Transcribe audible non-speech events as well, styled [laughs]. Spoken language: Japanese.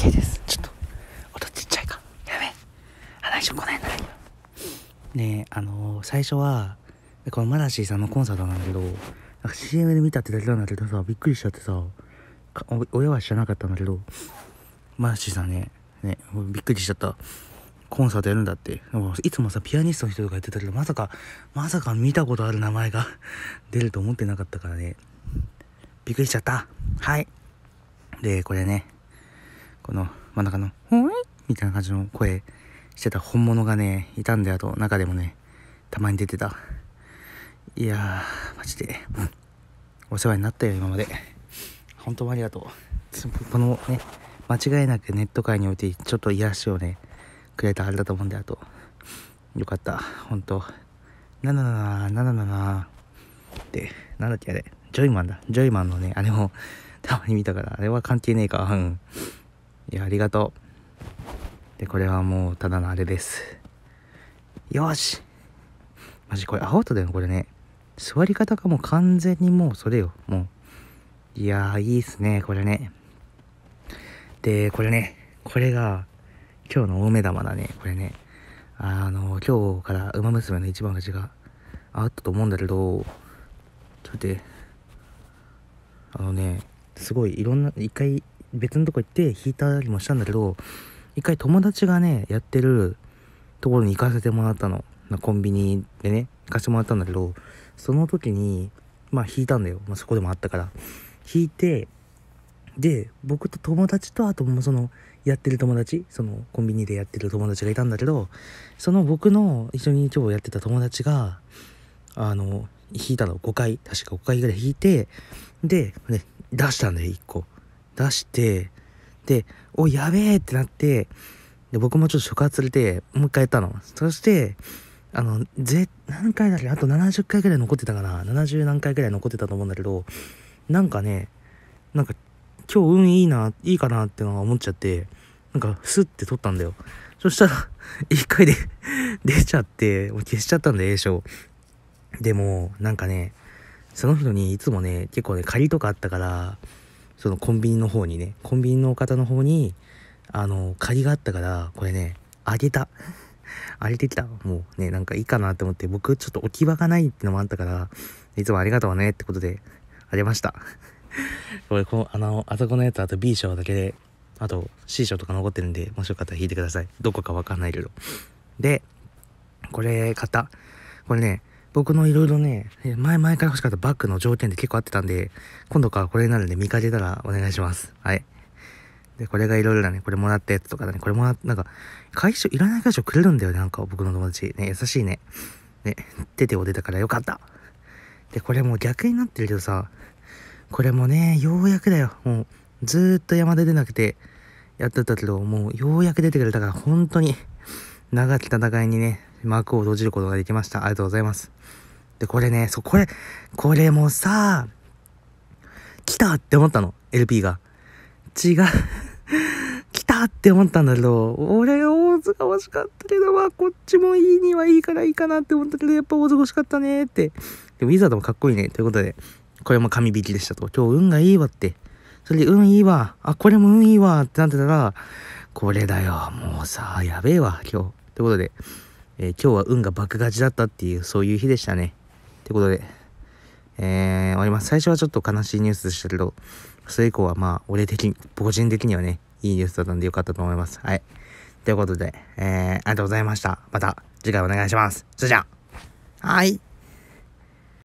綺麗ですちょっと音ちっちゃいかやべえあ大ないんだねえあのー、最初はこのマラシーさんのコンサートなんだけどなんか CM で見たってだけなんだけどさびっくりしちゃってさ親は知らなかったんだけどマラシーさんねねびっくりしちゃったコンサートやるんだっていつもさピアニストの人とかやってたけどまさかまさか見たことある名前が [laughs] 出ると思ってなかったからねびっくりしちゃったはいでこれねこの真ん中の、ほいみたいな感じの声してた本物がね、いたんだよと、中でもね、たまに出てた。いやー、マジで、うん、お世話になったよ、今まで。本当ありがとう。このね、間違いなくネット界において、ちょっと癒しをね、くれたあれだと思うんだよと。よかった、本当なななななななって、なんだっけあれ、ジョイマンだ。ジョイマンのね、あれも、たまに見たから、あれは関係ねえか。うん。いや、ありがとう。で、これはもう、ただのあれです。よしマジこれ、アウトだよ、これね。座り方がもう完全にもうそれよ、もう。いやー、いいっすね、これね。で、これね、これが、今日の大目玉だね、これね。あの、今日から、ウマ娘の一番口が、あったと思うんだけど、ちょっと待って、あのね、すごいいろんな、一回、別のとこ行って弾いたりもしたんだけど、一回友達がね、やってるところに行かせてもらったの。コンビニでね、行かせてもらったんだけど、その時に、まあ弾いたんだよ。まあ、そこでもあったから。弾いて、で、僕と友達と、あともうその、やってる友達、そのコンビニでやってる友達がいたんだけど、その僕の一緒に今日やってた友達が、あの、弾いたの5回、確か5回ぐらい弾いて、で、ね、出したんだよ、1個。出して、で、お、やべえってなって、で、僕もちょっと触発されて、もう一回やったの。そして、あの、ぜ、何回だっけあと70回ぐらい残ってたかな ?70 何回ぐらい残ってたと思うんだけど、なんかね、なんか、今日運いいな、いいかなってのは思っちゃって、なんか、スッて撮ったんだよ。そしたら、1 [laughs] 回で [laughs] 出ちゃって、もう消しちゃったんだよ、A 賞。でも、なんかね、その人にいつもね、結構ね、借りとかあったから、そのコンビニの方にね、コンビニの方の方に、あの、鍵があったから、これね、あげた。[laughs] あげてきた。もうね、なんかいいかなって思って、僕ちょっと置き場がないってのもあったから、いつもありがとうねってことで、あげました。[laughs] これ、この、あの、あそこのやつ、あと B 賞だけで、あと C 賞とか残ってるんで、もしよかったら弾いてください。どこかわかんないけど。で、これ買った。これね、僕のいろいろね、前々から欲しかったバッグの条件で結構合ってたんで、今度からこれになるんで見かけたらお願いします。はい。で、これがいろいろだね、これもらったやつとかだね、これもらなんか、会社、いらない解消くれるんだよね、なんか僕の友達。ね、優しいね。ね、出てお出たからよかった。で、これもう逆になってるけどさ、これもね、ようやくだよ。もう、ずーっと山で出なくて、やってたけど、もうようやく出てくれたから、本当に、長き戦いにね、幕を閉じることができました。ありがとうございます。で、これね、そう、これ、これもさ、来たって思ったの、LP が。違う [laughs] 来たって思ったんだけど、俺、大津が欲しかったけど、まあ、こっちもいいにはいいからいいかなって思ったけど、やっぱ大津欲しかったねって。でも、ウィザードもかっこいいね。ということで、これも神引きでしたと。今日運がいいわって。それで運いいわ。あ、これも運いいわってなってたら、これだよ。もうさ、やべえわ、今日。ということで、えー、今日は運が爆勝ちだったっていう、そういう日でしたね。ってことで、えー、終わります。最初はちょっと悲しいニュースでしたけど、それ以降はまあ、俺的に、個人的にはね、いいニュースだったんでよかったと思います。はい。ということで、えー、ありがとうございました。また次回お願いします。それじゃあ、はい。